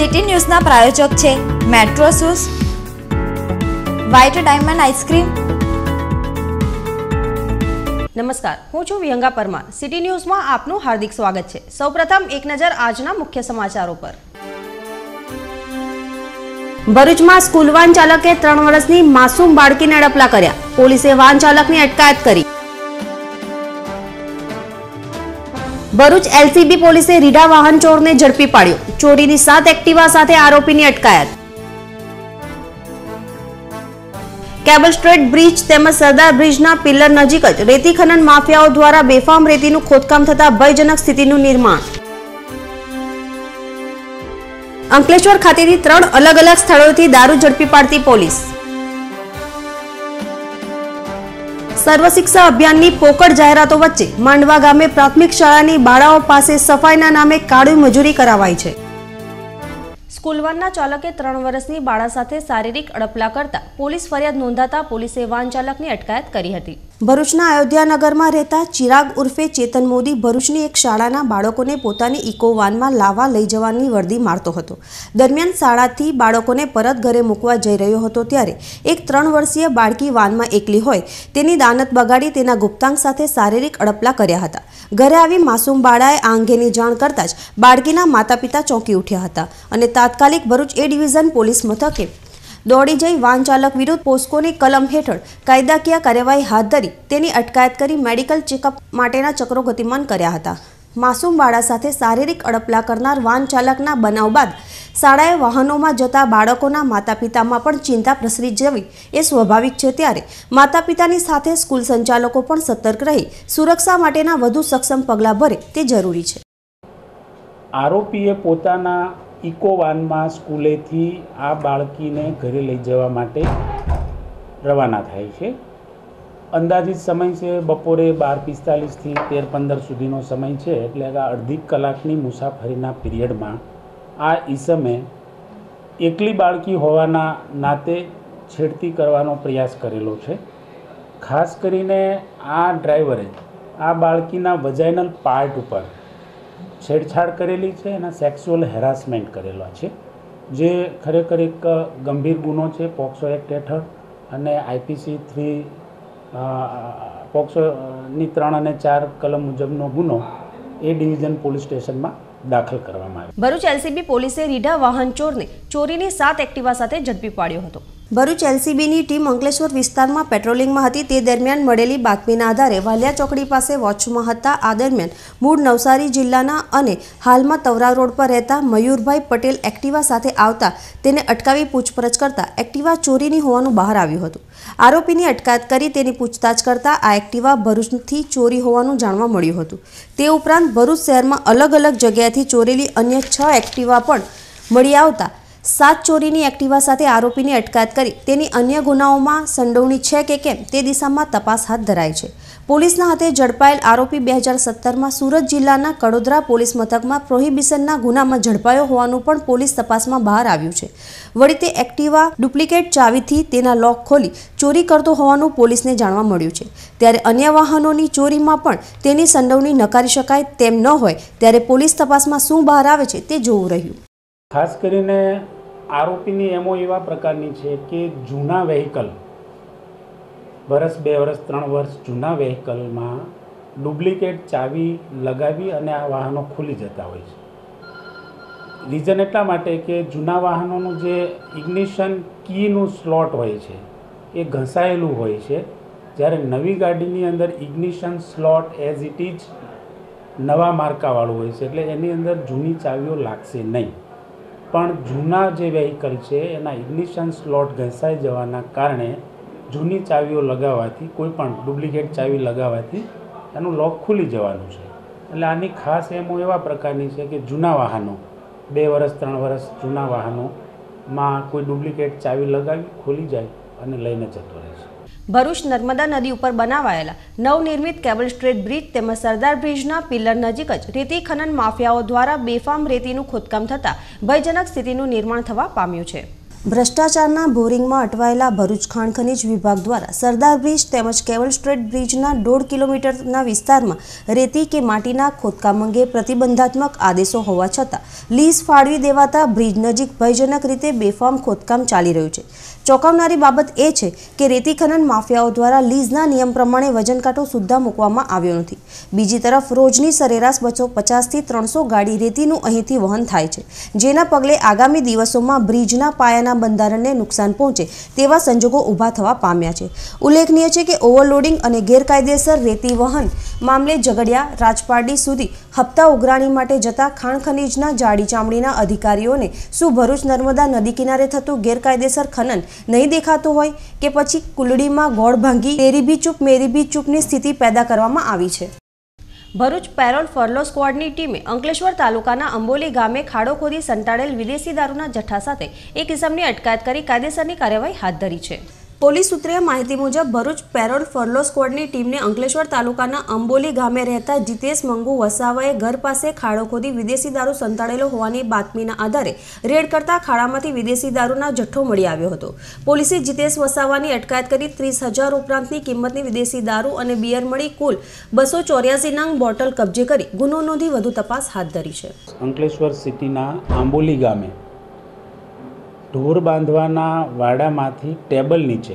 city ન્યૂઝના પ્રાયોજક છે Metro Shoes White Diamond ice cream નમસ્કાર હું છું વિહંગા પરમાર સિટી ન્યૂઝમાં આપનું હાર્દિક સ્વાગત છે સૌપ્રથમ એક નજર આજના મુખ્ય સમાચારો પર ભરૂચમાં સ્કૂલ વાન ચાલકે ત્રણ વર્ષની માસૂમ બાળકીને અડપલા કર્યા પોલીસે વાન ચાલકની અટકાયત કરી ભરૂચ એલસીબી પોલીસે રીડા વાહન ચોરને ઝડપી પાડ્યો ચોરીની સાત એક્ટિવા સાથે આરોપીની અટકાયત કેબલ સ્ટ્રેટ બ્રિજ તેમજ સરદાર બ્રિજના પિલર નજીક જ રેતી ખનન માફિયાઓ દ્વારા બેફામ રેતીનું ખોદકામ થતા ભયજનક સ્થિતિનું નિર્માણ અંકલેશ્વર ખાતેથી ત્રણ અલગ અલગ સ્થળોથી દારૂ ઝડપી પાડતી પોલીસ સર્વ શિક્ષા અભિયાનની પોકળ જાહેરાતો વચ્ચે માંડવા ગામે પ્રાથમિક શાળાની બાળાઓ પાસે સફાઈના નામે કાળી મજૂરી કરાવાઈ છે સ્કૂલવાનના ચાલકે ત્રણ વર્ષની બાળા સાથે શારીરિક અડપલા કરતા પોલીસ ફરિયાદ નોંધાતા પોલીસે વાન ચાલકની અટકાયત કરી હતી ભરૂચના અયોધ્યાનગરમાં રહેતા ચિરાગ ઉર્ફે ચેતન મોદી ભરૂચની એક શાળાના બાળકોને પોતાની ઇકો વાનમાં લાવા લઈ જવાની વર્દી મારતો હતો દરમિયાન શાળાથી બાળકોને પરત ઘરે મૂકવા જઈ રહ્યો હતો ત્યારે એક ત્રણ વર્ષીય બાળકી વાનમાં એકલી હોય તેની દાનત બગાડી તેના ગુપ્તાંગ સાથે શારીરિક અડપલા કર્યા હતા ઘરે આવી માસૂમ બાળાએ આ અંગેની જાણ કરતાં જ બાળકીના માતા પિતા ચોંકી ઉઠ્યા હતા અને તાત્કાલિક ભરૂચ એ ડિવિઝન પોલીસ મથકે દોડી જઈ વાહન ચાલક વિરુદ્ધ પોસ્કોની કલમ હેઠળ કાયદાકીય કાર્યવાહી હાથ ધરી તેની અટકાયત કરી મેડિકલ ચેકઅપ માટેના ચક્રો ગતિમાન કર્યા હતા માસૂમ બાળા સાથે શારીરિક અડપલા કરનાર વાહન ચાલકના બનાવ બાદ શાળાએ વાહનોમાં જતા બાળકોના માતા પિતામાં પણ ચિંતા પ્રસરી જવી એ સ્વાભાવિક છે ત્યારે માતા પિતાની સાથે સ્કૂલ સંચાલકો પણ સતર્ક રહી સુરક્ષા માટેના વધુ સક્ષમ પગલાં ભરે તે જરૂરી છે આરોપીએ પોતાના ઇકોવાનમાં સ્કૂલેથી આ બાળકીને ઘરે લઈ જવા માટે રવાના થાય છે અંદાજિત સમય છે બપોરે બાર પિસ્તાલીસથી તેર પંદર સુધીનો સમય છે એટલે આ અડધી કલાકની મુસાફરીના પિરિયડમાં આ ઈસમે એકલી બાળકી હોવાના નાતે છેડતી કરવાનો પ્રયાસ કરેલો છે ખાસ કરીને આ ડ્રાઈવરે આ બાળકીના વજાઇનલ પાર્ટ ઉપર છેડછાડ કરેલી છે એના સેક્સ્યુઅલ હેરાસમેન્ટ કરેલા છે જે ખરેખર એક ગંભીર ગુનો છે પોક્સો એક્ટ હેઠળ અને આઈપીસી થ્રી પોક્સોની ત્રણ અને ચાર કલમ મુજબનો ગુનો એ ડિવિઝન પોલીસ સ્ટેશનમાં દાખલ કરવામાં આવ્યો ભરૂચ એલસીબી પોલીસે રીઢા વાહન ચોરને ચોરીની સાત એક્ટિવા સાથે ઝડપી પાડ્યો હતો ભરૂચ એલસીબીની ટીમ અંકલેશ્વર વિસ્તારમાં પેટ્રોલિંગમાં હતી તે દરમિયાન મળેલી બાતમીના આધારે વાલિયા ચોકડી પાસે વોચમાં હતા આ દરમિયાન મૂળ નવસારી જિલ્લાના અને હાલમાં તવરા રોડ પર રહેતા મયુરભાઈ પટેલ એક્ટિવા સાથે આવતા તેને અટકાવી પૂછપરછ કરતા એક્ટિવા ચોરીની હોવાનું બહાર આવ્યું હતું આરોપીની અટકાયત કરી તેની પૂછતાછ કરતા આ એક્ટિવા ભરૂચથી ચોરી હોવાનું જાણવા મળ્યું હતું તે ઉપરાંત ભરૂચ શહેરમાં અલગ અલગ જગ્યાએથી ચોરેલી અન્ય છ એક્ટિવા પણ મળી આવતા સાત ચોરીની એક્ટિવા સાથે આરોપીની અટકાયત કરી તેની અન્ય ગુનાઓમાં સંડોવણી છે કે કેમ તે દિશામાં તપાસ હાથ ધરાઈ છે પોલીસના હાથે ઝડપાયેલ આરોપી બે હજાર સત્તરમાં સુરત જિલ્લાના કડોદરા પોલીસ મથકમાં પ્રોહિબિશનના ગુનામાં ઝડપાયો હોવાનું પણ પોલીસ તપાસમાં બહાર આવ્યું છે વળી તે એક્ટિવા ડુપ્લિકેટ ચાવીથી તેના લોક ખોલી ચોરી કરતો હોવાનું પોલીસને જાણવા મળ્યું છે ત્યારે અન્ય વાહનોની ચોરીમાં પણ તેની સંડવણી નકારી શકાય તેમ ન હોય ત્યારે પોલીસ તપાસમાં શું બહાર આવે છે તે જોવું રહ્યું ખાસ કરીને આરોપીની એમો એવા પ્રકારની છે કે જૂના વેહિકલ વર્ષ બે વર્ષ ત્રણ વર્ષ જૂના વ્હીકલમાં ડુપ્લિકેટ ચાવી લગાવી અને આ વાહનો ખુલી જતા હોય છે રીઝન એટલા માટે કે જૂના વાહનોનું જે ઇગ્નિશન કીનું સ્લોટ હોય છે એ ઘસાયેલું હોય છે જ્યારે નવી ગાડીની અંદર ignition slot as it is નવા માર્કાવાળું હોય છે એટલે એની અંદર જૂની ચાવીઓ લાગશે નહીં પણ જૂના જે વેહિકલ છે એના ઇગ્નિશન સ્લોટ ઘસાઈ જવાના કારણે જૂની ચાવીઓ લગાવવાથી કોઈપણ ડુપ્લિકેટ ચાવી લગાવવાથી એનું લોક ખુલી જવાનું છે એટલે આની ખાસ એમો એવા પ્રકારની છે કે જૂના વાહનો બે વર્ષ ત્રણ વર્ષ જૂના વાહનોમાં કોઈ ડુપ્લિકેટ ચાવી લગાવી ખોલી જાય અને લઈને જતો રહે છે ભરૂચ નર્મદા નદી ઉપર બનાવાયેલા નવનિર્મિત કેબલ સ્ટ્રેટ બ્રિજ તેમજ સરદાર બ્રિજના પિલર નજીક જ રેતી ખનન માફિયાઓ દ્વારા બેફામ રેતીનું ખોદકામ થતાં ભયજનક સ્થિતિનું નિર્માણ થવા પામ્યું છે ભ્રષ્ટાચારના બોરિંગમાં અટવાયેલા ભરૂચ ખાણ ખનીજ વિભાગ દ્વારા સરદાર બ્રિજ તેમજ કેવલ સ્ટ્રેટ બ્રિજના દોઢ કિલોમીટરના વિસ્તારમાં રેતી કે માટીના ખોદકામ અંગે પ્રતિબંધાત્મક આદેશો હોવા છતાં લીઝ ફાળવી દેવાતા બ્રિજ નજીક ભયજનક રીતે બેફામ ખોદકામ ચાલી રહ્યું છે ચોંકાવનારી બાબત એ છે કે રેતી ખનન માફિયાઓ દ્વારા લીઝના નિયમ પ્રમાણે વજનકાંટો સુદ્ધા મૂકવામાં આવ્યો નથી બીજી તરફ રોજની સરેરાશ બસો પચાસથી ત્રણસો ગાડી રેતીનું અહીંથી વહન થાય છે જેના પગલે આગામી દિવસોમાં બ્રિજના પાયાના બંધારણને નુકસાન પહોંચે તેવા સંજોગો ઊભા થવા પામ્યા છે ઉલ્લેખનીય છે કે ઓવરલોડિંગ અને ગેરકાયદેસર રેતી વહન મામલે ઝઘડિયા રાજપારડી સુધી હપ્તા ઉઘરાણી માટે જતા ખાણ ખનીજના જાડી ચામડીના અધિકારીઓને શું ભરૂચ નર્મદા નદી કિનારે થતું ગેરકાયદેસર ખનન નહીં દેખાતું હોય કે પછી કુલડીમાં ગોળ ભાંગી તેરી બી ચૂપ મેરી બી ચૂપની સ્થિતિ પેદા કરવામાં આવી છે ભરૂચ પેરોલ ફરલો સ્ક્વોડની ટીમે અંકલેશ્વર તાલુકાના અંબોલી ગામે ખાડો ખોદી સંતાડેલ વિદેશી દારૂના જથ્થા સાથે એક ઇસમની અટકાયત કરી કાયદેસરની કાર્યવાહી હાથ ધરી છે પોલીસ સૂત્રે માહિતી મુજબ ભરૂચ પેરોલ ફરલો સ્કવોડની ટીમને અંકલેશ્વર તાલુકાના અંબોલી ગામે રહેતા જીતેશ મંગુ વસાવાએ ઘર પાસે ખાડો ખોદી વિદેશી દારૂ સંતાડેલો હોવાની બાતમીના આધારે રેડ કરતા ખાડામાંથી વિદેશી દારૂના જથ્થો મળી આવ્યો હતો પોલીસે જીતેશ વસાવાની અટકાયત કરી ત્રીસ હજાર ઉપરાંતની કિંમતની વિદેશી દારૂ અને બીયર મળી કુલ બસો ચોર્યાસી નંગ બોટલ કબજે કરી ગુનો નોંધી વધુ તપાસ હાથ ધરી છે અંકલેશ્વર સિટીના આંબોલી ગામે ઢોર બાંધવાના વાડામાંથી ટેબલ નીચે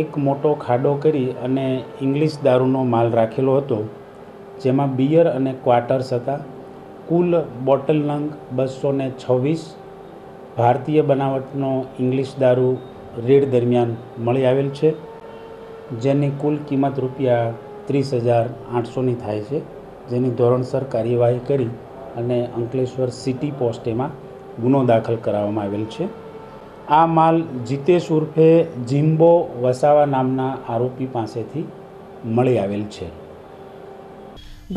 એક મોટો ખાડો કરી અને ઇંગ્લિશ દારૂનો માલ રાખેલો હતો જેમાં બિયર અને ક્વાર્ટર્સ હતા કુલ બોટલ નંગ બસો ને છવ્વીસ ભારતીય બનાવટનો ઇંગ્લિશ દારૂ રેડ દરમિયાન મળી આવેલ છે જેની કુલ કિંમત રૂપિયા ત્રીસ હજાર આઠસોની થાય છે જેની ધોરણસર કાર્યવાહી કરી અને અંકલેશ્વર સિટી પોસ્ટેમાં ગુનો દાખલ કરાવવામાં આવેલ છે આ માલ જીતેશ ઉર્ફે જીમ્બો વસાવા નામના આરોપી પાસેથી મળી આવેલ છે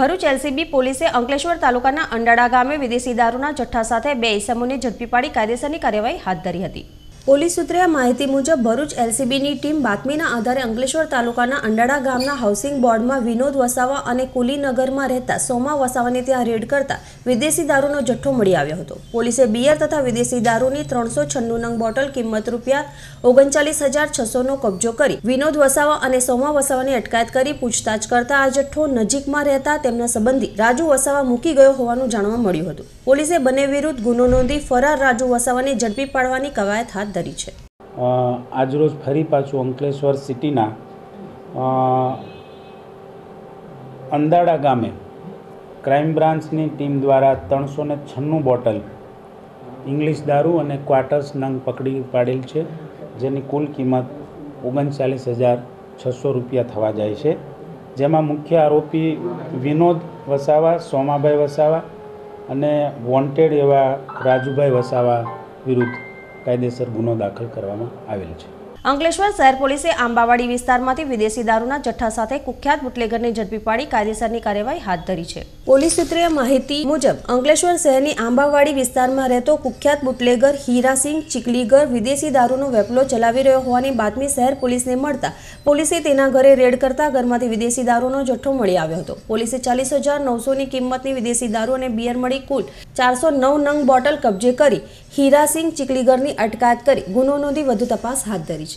ભરૂચ એલસીબી પોલીસે અંકલેશ્વર તાલુકાના અંડાડા ગામે વિદેશી દારૂના જથ્થા સાથે બે ઇસમોને ઝડપી પાડી કાયદેસરની કાર્યવાહી હાથ ધરી હતી પોલીસ સૂત્રે માહિતી મુજબ ભરૂચ એલસીબીની ટીમ બાતમીના આધારે અંકલેશ્વર તાલુકાના અંડાળા ગામના હાઉસિંગ બોર્ડમાં વિનોદ વસાવા અને કુલીનગરમાં રહેતા સોમા વસાવાને ત્યાં રેડ કરતા વિદેશી દારૂનો જથ્થો મળી આવ્યો હતો પોલીસે બિયર તથા વિદેશી દારૂની ત્રણસો છન્નું નંગ બોટલ કિંમત રૂપિયા ઓગણચાલીસ હજાર છસોનો કબજો કરી વિનોદ વસાવા અને સોમા વસાવાની અટકાયત કરી પૂછતાછ કરતા આ જથ્થો નજીકમાં રહેતા તેમના સંબંધી રાજુ વસાવા મૂકી ગયો હોવાનું જાણવા મળ્યું હતું પોલીસે બંને વિરુદ્ધ ગુનો નોંધી ફરાર રાજુ વસાવાને ઝડપી પાડવાની કવાયત હાથ ધરી છે આજરોજ ફરી પાછું અંકલેશ્વર સિટીના અંદાડા ગામે ક્રાઇમ બ્રાન્ચની ટીમ દ્વારા ત્રણસો ને છન્નું બોટલ ઇંગ્લિશ દારૂ અને ક્વાર્ટર્સ નંગ પકડી પાડેલ છે જેની કુલ કિંમત ઓગણચાલીસ હજાર છસો રૂપિયા થવા જાય છે જેમાં મુખ્ય આરોપી વિનોદ વસાવા સોમાભાઈ વસાવા અને વોન્ટેડ એવા રાજુભાઈ વસાવા વિરુદ્ધ કાયદેસર ગુનો દાખલ કરવામાં આવેલ છે અંકલેશ્વર શહેર પોલીસે આંબાવાડી વિસ્તારમાંથી વિદેશી દારૂના જથ્થા સાથે કુખ્યાત બુટલેગરને ઝડપી પાડી કાયદેસરની કાર્યવાહી હાથ ધરી છે પોલીસ સૂત્રે માહિતી મુજબ અંકલેશ્વર શહેરની આંબાવાડી વિસ્તારમાં રહેતો કુખ્યાત બુટલેગર હીરાસિંહ ચીકલીગર વિદેશી દારૂનો વેપલો ચલાવી રહ્યો હોવાની બાતમી શહેર પોલીસને મળતા પોલીસે તેના ઘરે રેડ કરતા ઘરમાંથી વિદેશી દારૂનો જથ્થો મળી આવ્યો હતો પોલીસે ચાલીસ હજાર નવસોની કિંમતની વિદેશી દારૂ અને બિયર મળી કુલ ચારસો નવ નંગ બોટલ કબજે કરી હીરાસિંહ ચીકલીગરની અટકાયત કરી ગુનો નોંધી વધુ તપાસ હાથ ધરી છે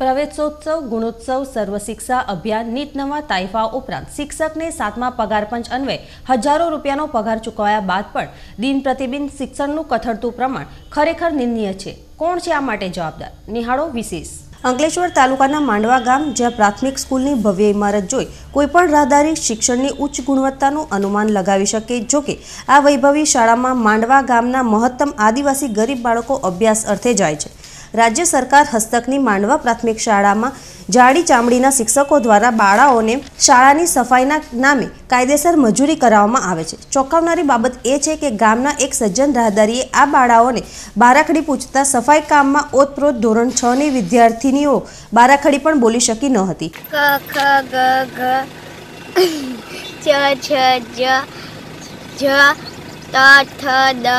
પ્રવેશોત્સવ ગુણોત્સવ સર્વશિક્ષા અભિયાન નીત નવા તાઇફા ઉપરાંત શિક્ષકને સાતમા પગારપંચ અન્વયે હજારો રૂપિયાનો પગાર ચૂકવાયા બાદ પણ દિન પ્રતિબિંબ શિક્ષણનું કથળતું પ્રમાણ ખરેખર નિંદનીય છે કોણ છે આ માટે જવાબદાર નિહાળો વિશેષ અંકલેશ્વર તાલુકાના માંડવા ગામ જ્યાં પ્રાથમિક સ્કૂલની ભવ્ય ઇમારત જોઈ કોઈપણ રાહદારી શિક્ષણની ઉચ્ચ ગુણવત્તાનું અનુમાન લગાવી શકે જોકે આ વૈભવી શાળામાં માંડવા ગામના મહત્તમ આદિવાસી ગરીબ બાળકો અભ્યાસ અર્થે જાય છે રાજ્ય સરકાર હસ્તકની માંડવા પ્રાથમિક શાળામાં જાડી ચામડીના શિક્ષકો દ્વારા બાળાઓને શાળાની સફાઈના નામે કાયદેસર મજૂરી કરાવવામાં આવે છે ચોંકાવનારી બાબત એ છે કે ગામના એક સજ્જન રાહદારીએ આ બાળાઓને બારાખડી પૂછતા સફાઈ કામમાં ઓતપ્રોત ધોરણ છ ની વિદ્યાર્થીનીઓ બારાખડી પણ બોલી શકી ન હતી ચ છ ઝ જ ત થ દ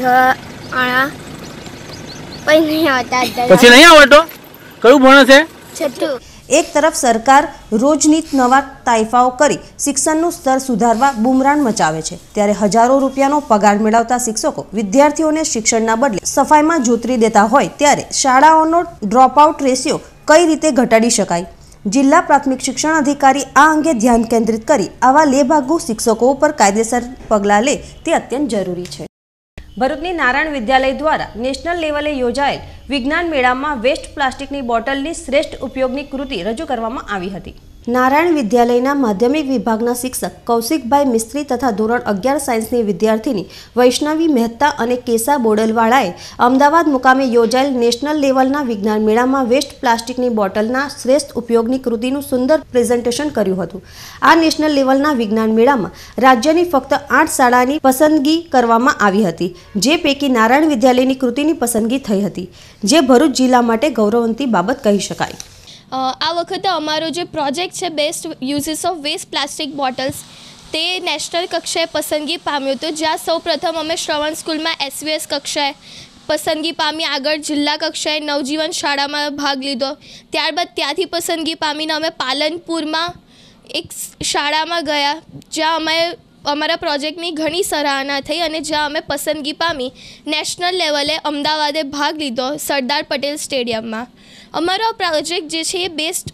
ધ અણા પછી નહીં આવડતો કયું ભણે છઠ્ઠું એક તરફ સરકાર રોજનીત નવા તાઇફાઓ કરી શિક્ષણનું સ્તર સુધારવા બુમરાણ મચાવે છે ત્યારે હજારો રૂપિયાનો પગાર મેળવતા શિક્ષકો વિદ્યાર્થીઓને શિક્ષણના બદલે સફાઈમાં જોતરી દેતા હોય ત્યારે શાળાઓનો ડ્રોપઆઉટ રેશિયો કઈ રીતે ઘટાડી શકાય જિલ્લા પ્રાથમિક શિક્ષણ અધિકારી આ અંગે ધ્યાન કેન્દ્રિત કરી આવા લેભાગુ શિક્ષકો ઉપર કાયદેસર પગલાં લે તે અત્યંત જરૂરી છે ભરૂચની નારાયણ વિદ્યાલય દ્વારા નેશનલ લેવલે યોજાયેલ વિજ્ઞાન મેળામાં વેસ્ટ પ્લાસ્ટિકની બોટલની શ્રેષ્ઠ ઉપયોગની કૃતિ રજૂ કરવામાં આવી હતી નારાયણ વિદ્યાલયના માધ્યમિક વિભાગના શિક્ષક કૌશિકભાઈ મિસ્ત્રી તથા ધોરણ અગિયાર સાયન્સની વિદ્યાર્થીની વૈષ્ણવી મહેતા અને કેસા બોડલવાળાએ અમદાવાદ મુકામે યોજાયેલ નેશનલ લેવલના વિજ્ઞાન મેળામાં વેસ્ટ પ્લાસ્ટિકની બોટલના શ્રેષ્ઠ ઉપયોગની કૃતિનું સુંદર પ્રેઝન્ટેશન કર્યું હતું આ નેશનલ લેવલના વિજ્ઞાન મેળામાં રાજ્યની ફક્ત આઠ શાળાની પસંદગી કરવામાં આવી હતી જે પૈકી નારાયણ વિદ્યાલયની કૃતિની પસંદગી થઈ હતી જે ભરૂચ જિલ્લા માટે ગૌરવંતી બાબત કહી શકાય આ વખતે અમારો જે પ્રોજેક્ટ છે best uses of waste plastic bottles તે નેશનલ કક્ષાએ પસંદગી પામ્યો હતો જ્યાં સૌ પ્રથમ અમે શ્રવણ સ્કૂલમાં એસવીએસ કક્ષાએ પસંદગી પામી આગળ જિલ્લા કક્ષાએ નવજીવન શાળામાં ભાગ લીધો ત્યારબાદ ત્યાંથી પસંદગી પામીને અમે પાલનપુરમાં એક શાળામાં ગયા જ્યાં અમે અમારા પ્રોજેક્ટની ઘણી સરાહના થઈ અને જ્યાં અમે પસંદગી પામી નેશનલ લેવલે અમદાવાદે ભાગ લીધો સરદાર પટેલ સ્ટેડિયમમાં અમારો પ્રોજેક્ટ જે છે એ બેસ્ટ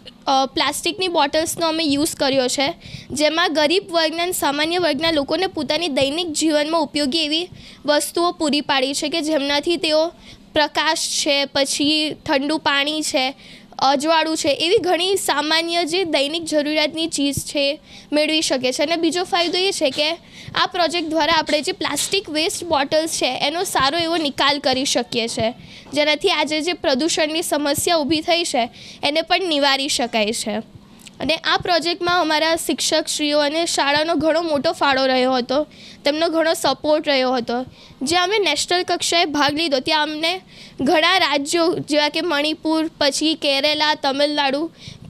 પ્લાસ્ટિકની બોટલ્સનો અમે યુઝ કર્યો છે જેમાં ગરીબ વર્ગના સામાન્ય વર્ગના લોકોને પોતાની દૈનિક જીવનમાં ઉપયોગી એવી વસ્તુઓ પૂરી પાડી છે કે જેમનાથી તેઓ પ્રકાશ છે પછી ઠંડુ પાણી છે અજવાળું છે એવી ઘણી સામાન્ય જે દૈનિક જરૂરિયાતની ચીજ છે મેળવી શકે છે અને બીજો ફાયદો એ છે કે આ પ્રોજેક્ટ દ્વારા આપણે જે પ્લાસ્ટિક વેસ્ટ બોટલ્સ છે એનો સારો એવો નિકાલ કરી શકીએ છીએ જેનાથી આજે જે પ્રદૂષણની સમસ્યા ઊભી થઈ છે એને પણ નિવારી શકાય છે અને આ પ્રોજેક્ટમાં અમારા શિક્ષકશ્રીઓ અને શાળાનો ઘણો મોટો ફાળો રહ્યો હતો તેમનો ઘણો સપોર્ટ રહ્યો હતો જે અમે નેશનલ કક્ષાએ ભાગ લીધો ત્યાં અમને ઘણા રાજ્યો જેવા કે મણિપુર પછી કેરેલા તમિલનાડુ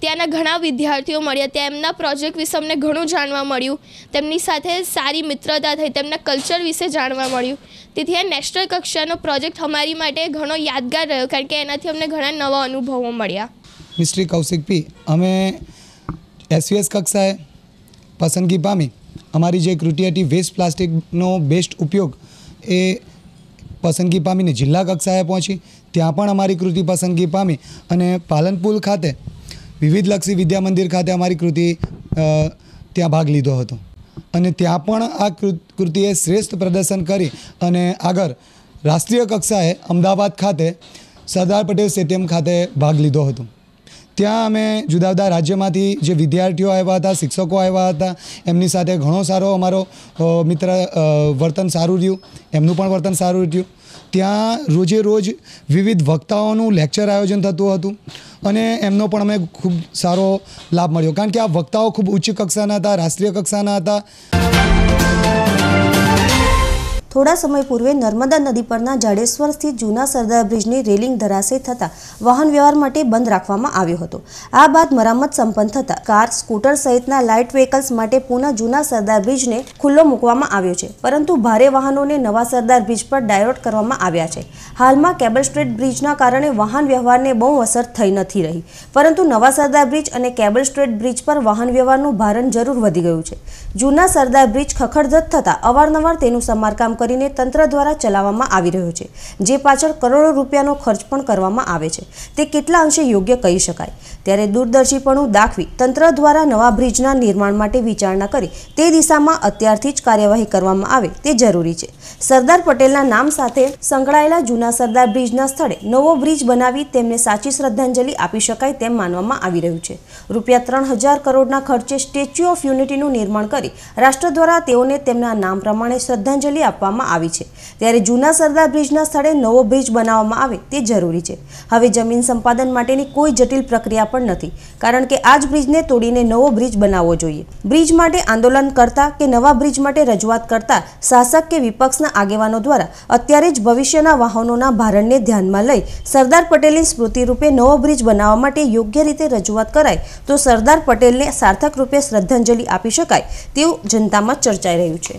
ત્યાંના ઘણા વિદ્યાર્થીઓ મળ્યા ત્યાં એમના પ્રોજેક્ટ વિશે અમને ઘણું જાણવા મળ્યું તેમની સાથે સારી મિત્રતા થઈ તેમના કલ્ચર વિશે જાણવા મળ્યું તેથી આ નેશનલ કક્ષાનો પ્રોજેક્ટ અમારી માટે ઘણો યાદગાર રહ્યો કારણ કે એનાથી અમને ઘણા નવા અનુભવો મળ્યા મિસ્ટ્રી કૌશિક પી અમે એસવીએસ કક્ષાએ પસંદગી પામી અમારી જે કૃટિયાટી વેસ્ટ પ્લાસ્ટિકનો બેસ્ટ ઉપયોગ એ પસંદગી પામીને જિલ્લા કક્ષાએ પહોંચી ત્યાં પણ અમારી કૃતિ પસંદગી પામી અને પાલનપુલ ખાતે વિવિધલક્ષી વિદ્યા મંદિર ખાતે અમારી કૃતિ ત્યાં ભાગ લીધો હતો અને ત્યાં પણ આ કૃતિએ શ્રેષ્ઠ પ્રદર્શન કરી અને આગળ રાષ્ટ્રીય કક્ષાએ અમદાવાદ ખાતે સરદાર પટેલ સ્ટેડિયમ ખાતે ભાગ લીધો હતો ત્યાં અમે જુદા જુદા રાજ્યમાંથી જે વિદ્યાર્થીઓ આવ્યા હતા શિક્ષકો આવ્યા હતા એમની સાથે ઘણો સારો અમારો મિત્ર વર્તન સારું રહ્યું એમનું પણ વર્તન સારું રહ્યું ત્યાં રોજે રોજ વિવિધ વક્તાઓનું લેક્ચર આયોજન થતું હતું અને એમનો પણ અમે ખૂબ સારો લાભ મળ્યો કારણ કે આ વક્તાઓ ખૂબ ઉચ્ચ કક્ષાના હતા રાષ્ટ્રીય કક્ષાના હતા થોડા સમય પૂર્વે નર્મદા નદી પરના જાડેશ્વર સ્થિત જૂના સરદાર બ્રિજની રેલિંગ ધરાશે થતાં વાહન વ્યવહાર માટે બંધ રાખવામાં આવ્યો હતો આ બાદ મરામત સંપન્ન થતા કાર સ્કૂટર સહિતના લાઇટ વ્હીકલ્સ માટે પુનઃ જૂના સરદાર બ્રિજને ખુલ્લો મૂકવામાં આવ્યો છે પરંતુ ભારે વાહનોને નવા સરદાર બ્રિજ પર ડાયવર્ટ કરવામાં આવ્યા છે હાલમાં કેબલ સ્ટ્રીટ બ્રિજના કારણે વાહન વ્યવહારને બહુ અસર થઈ નથી રહી પરંતુ નવા સરદાર બ્રિજ અને કેબલ સ્ટ્રીટ બ્રિજ પર વાહન વ્યવહારનું ભારણ જરૂર વધી ગયું છે જૂના સરદાર બ્રિજ ખખડધજ થતાં અવારનવાર તેનું સમારકામ કરીને તંત્ર દ્વારા ચલાવવામાં આવી રહ્યો છે જે પાછળ કરોડો રૂપિયાનો ખર્ચ પણ કરવામાં આવે છે તે કેટલા અંશે યોગ્ય કહી શકાય ત્યારે દૂરદર્શીપણું દાખવી તંત્ર દ્વારા નવા બ્રિજના નિર્માણ માટે વિચારણા કરી તે દિશામાં અત્યારથી જ કાર્યવાહી કરવામાં આવે તે જરૂરી છે સરદાર પટેલના નામ સાથે સંકળાયેલા જૂના સરદાર બ્રિજના સ્થળે નવો બ્રિજ બનાવી તેમને સાચી શ્રદ્ધાંજલિ આપી શકાય તેમ માનવામાં આવી રહ્યું છે રૂપિયા ત્રણ હજાર કરોડના ખર્ચે સ્ટેચ્યુ ઓફ યુનિટીનું નિર્માણ કરી રાષ્ટ્ર દ્વારા તેઓને તેમના નામ પ્રમાણે શ્રદ્ધાંજલિ આપવામાં આવી છે ત્યારે જૂના સરદાર બ્રિજના સ્થળે નવો બ્રિજ બનાવવામાં આવે તે જરૂરી છે હવે જમીન સંપાદન માટેની કોઈ જટિલ પ્રક્રિયા પણ નથી કારણ કે આ જ બ્રિજને તોડીને નવો બ્રિજ બનાવવો જોઈએ બ્રિજ માટે આંદોલન કરતા કે નવા બ્રિજ માટે રજૂઆત કરતા શાસક કે વિપક્ષના આગેવાનો દ્વારા અત્યારે જ ભવિષ્યના વાહનોના ભારણને ધ્યાનમાં લઈ સરદાર પટેલની સ્મૃતિ રૂપે નવો બ્રિજ બનાવવા માટે યોગ્ય રીતે રજૂઆત કરાય તો સરદાર પટેલને સાર્થક રૂપે શ્રદ્ધાંજલિ આપી શકાય તેવું જનતામાં ચર્ચાઈ રહ્યું છે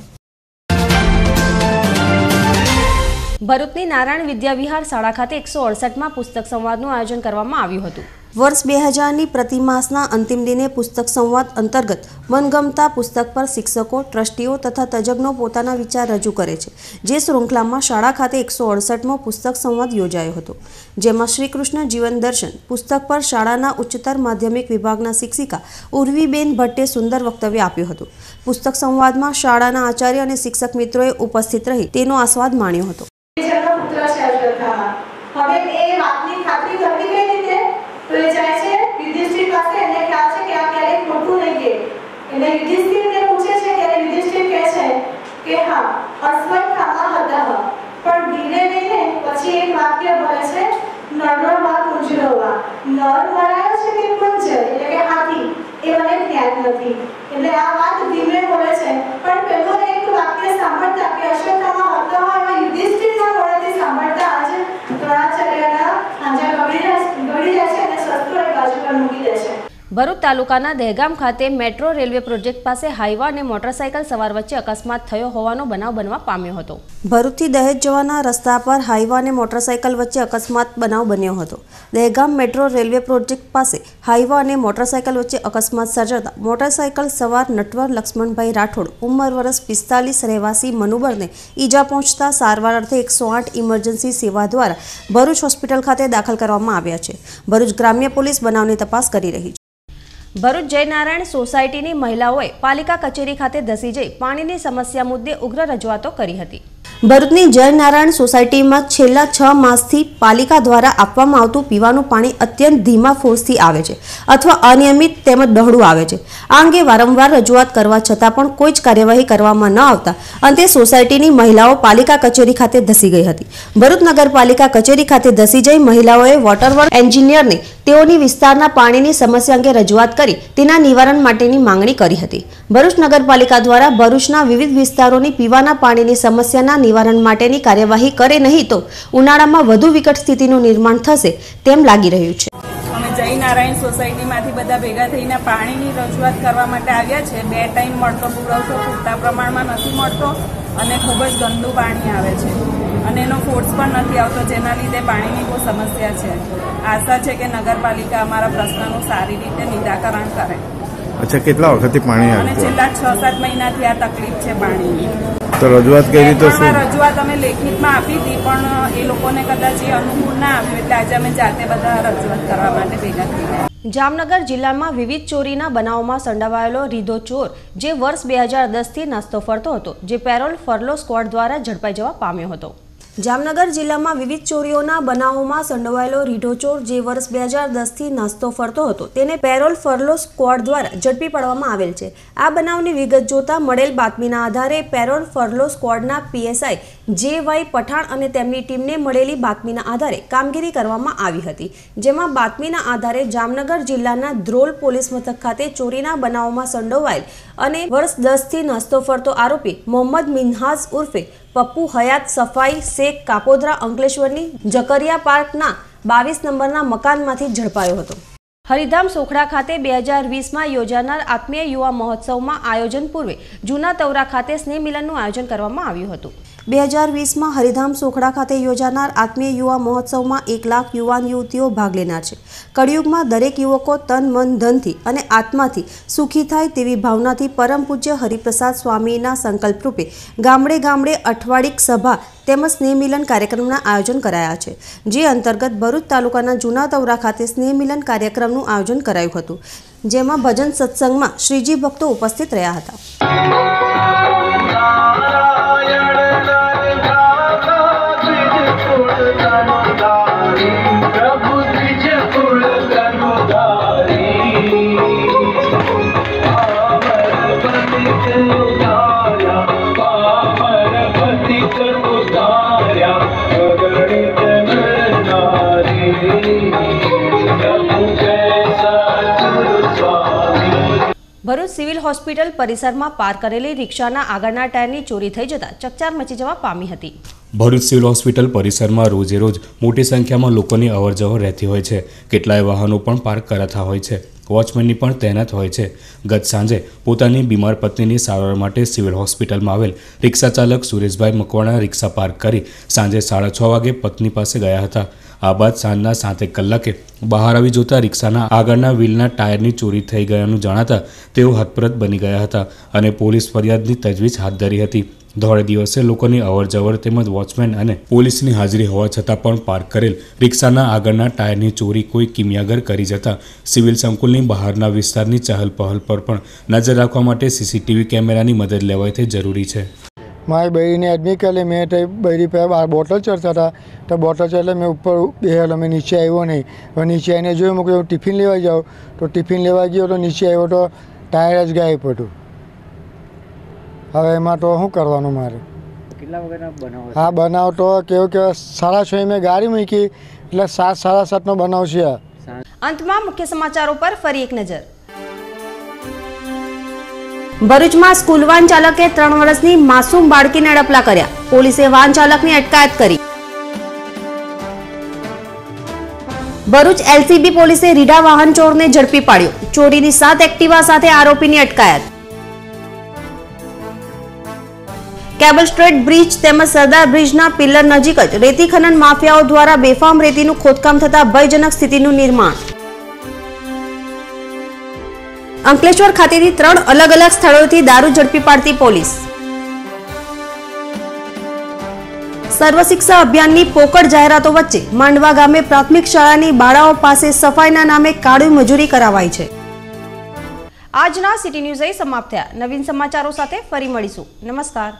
ભરૂચની નારાયણ વિદ્યાવિહાર શાળા ખાતે એકસો અડસઠમાં પુસ્તક સંવાદનું આયોજન કરવામાં આવ્યું હતું વર્ષ બે હજારની પ્રતિમાસના અંતિમ દિને પુસ્તક સંવાદ અંતર્ગત મનગમતા પુસ્તક પર શિક્ષકો ટ્રસ્ટીઓ તથા તજજ્ઞો પોતાના વિચાર રજૂ કરે છે જે શૃંખલામાં શાળા ખાતે એકસો અડસઠમો પુસ્તક સંવાદ યોજાયો હતો જેમાં શ્રીકૃષ્ણ જીવન દર્શન પુસ્તક પર શાળાના ઉચ્ચતર માધ્યમિક વિભાગના શિક્ષિકા ઉર્વીબેન ભટ્ટે સુંદર વક્તવ્ય આપ્યું હતું પુસ્તક સંવાદમાં શાળાના આચાર્ય અને શિક્ષક મિત્રોએ ઉપસ્થિત રહી તેનો આસ્વાદ માણ્યો હતો લઈ જાય છે યુધિષ્ઠિર પાસે એને ખ્યાલ છે કે આ ક્યારેય ખોટું નહીં કે એટલે યુધિષ્ઠિરને પૂછે છે ત્યારે યુધિષ્ઠિર કહે છે કે હા અસ્વસ્થામાં હતા પણ ધીરે ધીરે પછી એક વાક્ય ભરે છે નરમાં કુંજરોવા નર મરાયો છે કે કુંજ એટલે કે હાથી એ મને જ્ઞાન નથી એટલે આ વાત ભરૂચ તાલુકાના દહેગામ ખાતે મેટ્રો રેલવે પ્રોજેક્ટ પાસે હાઈવા અને મોટરસાયકલ સવાર વચ્ચે અકસ્માત થયો હોવાનો બનાવ બનવા પામ્યો હતો ભરૂચથી દહેજ જવાના રસ્તા પર હાઈવા અને મોટરસાયકલ વચ્ચે અકસ્માત બનાવ બન્યો હતો દહેગામ મેટ્રો રેલવે પ્રોજેક્ટ પાસે હાઈવા અને મોટરસાયકલ વચ્ચે અકસ્માત સર્જાતા મોટરસાયકલ સવાર નટવર લક્ષ્મણભાઈ રાઠોડ ઉંમર વર્ષ પિસ્તાલીસ રહેવાસી મનુબરને ઈજા પહોંચતા સારવાર અર્થે એકસો આઠ ઇમરજન્સી સેવા દ્વારા ભરૂચ હોસ્પિટલ ખાતે દાખલ કરવામાં આવ્યા છે ભરૂચ ગ્રામ્ય પોલીસ બનાવની તપાસ કરી રહી ભરૂચ જયનારાયણ સોસાયટીની મહિલાઓએ પાલિકા કચેરી ખાતે ધસી જઈ પાણીની સમસ્યા મુદ્દે ઉગ્ર રજૂઆતો કરી હતી ભરૂચની જયનારાયણ સોસાયટીમાં છેલ્લા છ માસથી પાલિકા દ્વારા આપવામાં આવતું પીવાનું પાણી અત્યંત ધીમા ફોર્સથી આવે છે અથવા અનિયમિત તેમજ ડહોળું આવે છે આ અંગે વારંવાર રજૂઆત કરવા છતાં પણ કોઈ જ કાર્યવાહી કરવામાં ન આવતા અંતે સોસાયટીની મહિલાઓ પાલિકા કચેરી ખાતે ધસી ગઈ હતી ભરૂચ નગરપાલિકા કચેરી ખાતે ધસી જઈ મહિલાઓએ વોટર વર્ક એન્જિનિયરને તેઓની વિસ્તારના પાણીની સમસ્યા અંગે રજૂઆત કરી તેના નિવારણ માટેની માંગણી કરી હતી ભરૂચ નગરપાલિકા દ્વારા ભરૂચના વિવિધ વિસ્તારોની પીવાના પાણીની સમસ્યાના નિવારણ માટેની કાર્યવાહી કરે નહીં તો ઉનાળામાં વધુ વિકટ સ્થિતિનું નિર્માણ થશે તેમ લાગી રહ્યું છે જય નારાયણ સોસાયટીમાંથી બધા ભેગા થઈને પાણીની રજૂઆત કરવા માટે આવ્યા છે બે ટાઈમ મળતો પુરવઠો પૂરતા પ્રમાણમાં નથી મળતો અને ખૂબ જ ગંદુ પાણી આવે છે અને એનો ફોર્સ પણ નથી આવતો જેના લીધે પાણીની બહુ સમસ્યા છે આશા છે કે નગરપાલિકા અમારા પ્રશ્નનું સારી રીતે નિરાકરણ કરે અચ્છા કેટલા વખતથી પાણી અને છેલ્લા છ સાત મહિનાથી આ તકલીફ છે પાણીની તો રજૂઆત કરી તો શું રજૂઆત અમે લેખિતમાં આપી હતી પણ એ લોકોને કદાચ એ અનુકૂળ ના આપ્યું એટલે આજે અમે જાતે બધા રજૂઆત કરવા માટે ભેગા થયા જામનગર જિલ્લામાં વિવિધ ચોરીના બનાવોમાં સંડાવાયેલો રીધો ચોર જે વર્ષ બે હજાર દસથી નાસ્તો ફરતો હતો જે પેરોલ ફરલો સ્કવોડ દ્વારા ઝડપાઈ જવા પામ્યો હતો જામનગર જિલ્લામાં વિવિધ ચોરીઓના બનાવોમાં સંડોવાયેલો રીઢો ચોર જે વર્ષ બે હજાર દસથી નાસ્તો ફરતો હતો તેને પેરોલ ફરલો સ્ક્વોડ દ્વારા ઝડપી પાડવામાં આવેલ છે આ બનાવની વિગત જોતા મળેલ બાતમીના આધારે પેરોલ ફરલો સ્ક્વોડના પીએસઆઈ જે વાય પઠાણ અને તેમની ટીમને મળેલી બાતમીના આધારે કામગીરી કરવામાં આવી હતી જેમાં બાતમીના આધારે જામનગર જિલ્લાના ધ્રોલ પોલીસ મથક ખાતે ચોરીના બનાવોમાં સંડોવાયેલ અને વર્ષ દસથી નાસ્તો ફરતો આરોપી મોહમ્મદ મિનહાઝ ઉર્ફે પપ્પુ હયાત સફાઈ શેખ કાકોદરા અંકલેશ્વરની જકરિયા પાર્કના બાવીસ નંબરના મકાનમાંથી ઝડપાયો હતો હરિધામ સોખડા ખાતે બે હજાર વીસમાં યોજાનાર આત્મીય યુવા મહોત્સવમાં આયોજન પૂર્વે જૂના તવરા ખાતે સ્નેહ મિલનનું આયોજન કરવામાં આવ્યું હતું બે હજાર વીસમાં હરિધામ સોખડા ખાતે યોજાનાર આત્મીય યુવા મહોત્સવમાં એક લાખ યુવાન યુવતીઓ ભાગ લેનાર છે કળિયુગમાં દરેક યુવકો તન મન ધનથી અને આત્માથી સુખી થાય તેવી ભાવનાથી પરમ પૂજ્ય હરિપ્રસાદ સ્વામીના સંકલ્પરૂપે ગામડે ગામડે અઠવાડિક સભા તેમજ સ્નેહમિલન કાર્યક્રમના આયોજન કરાયા છે જે અંતર્ગત ભરૂચ તાલુકાના જૂના તવરા ખાતે સ્નેહ મિલન કાર્યક્રમનું આયોજન કરાયું હતું જેમાં ભજન સત્સંગમાં શ્રીજી ભક્તો ઉપસ્થિત રહ્યા હતા ભરૂચ સિવિલ હોસ્પિટલ પરિસરમાં પાર કરેલી રિક્ષાના આગળના ટાયરની ચોરી થઈ જતા ચકચાર મચી જવા પામી હતી ભરૂચ સિવિલ હોસ્પિટલ પરિસરમાં રોજે રોજ મોટી સંખ્યામાં લોકોની અવરજવર રહેતી હોય છે કેટલાય વાહનો પણ પાર્ક કરાતા હોય છે વોચમેનની પણ તહેનાત હોય છે ગત સાંજે પોતાની બીમાર પત્નીની સારવાર માટે સિવિલ હોસ્પિટલમાં આવેલ રિક્ષા ચાલક સુરેશભાઈ મકવાણા રિક્ષા પાર્ક કરી સાંજે સાડા છ વાગે પત્ની પાસે ગયા હતા આ બાદ સાંજના સાતે કલાકે બહાર આવી જોતા રિક્ષાના આગળના વ્હીલના ટાયરની ચોરી થઈ ગયાનું જણાતા તેઓ હતપ્રત બની ગયા હતા અને પોલીસ ફરિયાદની તજવીજ હાથ ધરી હતી ધોળે દિવસે લોકોની અવરજવર તેમજ વોચમેન અને પોલીસની હાજરી હોવા છતાં પણ પાર્ક કરેલ રિક્ષાના આગળના ટાયરની ચોરી કોઈ કિમિયાગર કરી જતા સિવિલ સંકુલની બહારના વિસ્તારની ચહલ પહલ પર પણ નજર રાખવા માટે સીસીટીવી કેમેરાની મદદ લેવાય તે જરૂરી છે મારી બૈરીને એડમિટ કરેલી મેં તે બહેરી પહેલાં બોટલ ચડતા હતા તો બોટલ ચડે મેં ઉપર બેહેલો મેં નીચે આવ્યો નહીં હવે નીચે આવીને જોયું મૂક્યું હું ટિફિન લેવા જાઉં તો ટિફિન લેવા ગયો તો નીચે આવ્યો તો ટાયર જ ગાય હતું હવે એમાં તો શું કરવાનું મારે હા બનાવ તો કેવું કે સાડા છ મેં ગાડી મૂકી એટલે સાત સાડા સાતનો બનાવ છે અંતમાં મુખ્ય સમાચારો પર ફરી એક નજર ભરૂચમાં સ્કૂલ વાન ચાલકે ત્રણ વર્ષની માસૂમ બાળકીને અડપલા કર્યા પોલીસે વાન ચાલકની અટકાયત કરી ભરૂચ એલસીબી પોલીસે રીઢા વાહન ચોરને ઝડપી પાડ્યો ચોરીની સાત એક્ટિવા સાથે આરોપીની અટકાયત કેબલ સ્ટ્રેટ બ્રિજ તેમજ સરદાર બ્રિજના પિલર નજીક જ રેતી ખનન માફિયાઓ દ્વારા બેફામ રેતીનું ખોદકામ થતા ભયજનક સ્થિતિનું નિર્માણ અંકલેશ્વર ખાતેથી ત્રણ અલગ અલગ સ્થળોથી દારૂ ઝડપી પાડતી પોલીસ સર્વ શિક્ષા અભિયાનની પોકળ જાહેરાતો વચ્ચે માંડવા ગામે પ્રાથમિક શાળાની બાળાઓ પાસે સફાઈના નામે કાળી મજૂરી કરાવાઈ છે આજના સિટી ન્યૂઝ સમાપ્ત થયા નવીન સમાચારો સાથે ફરી મળીશું નમસ્કાર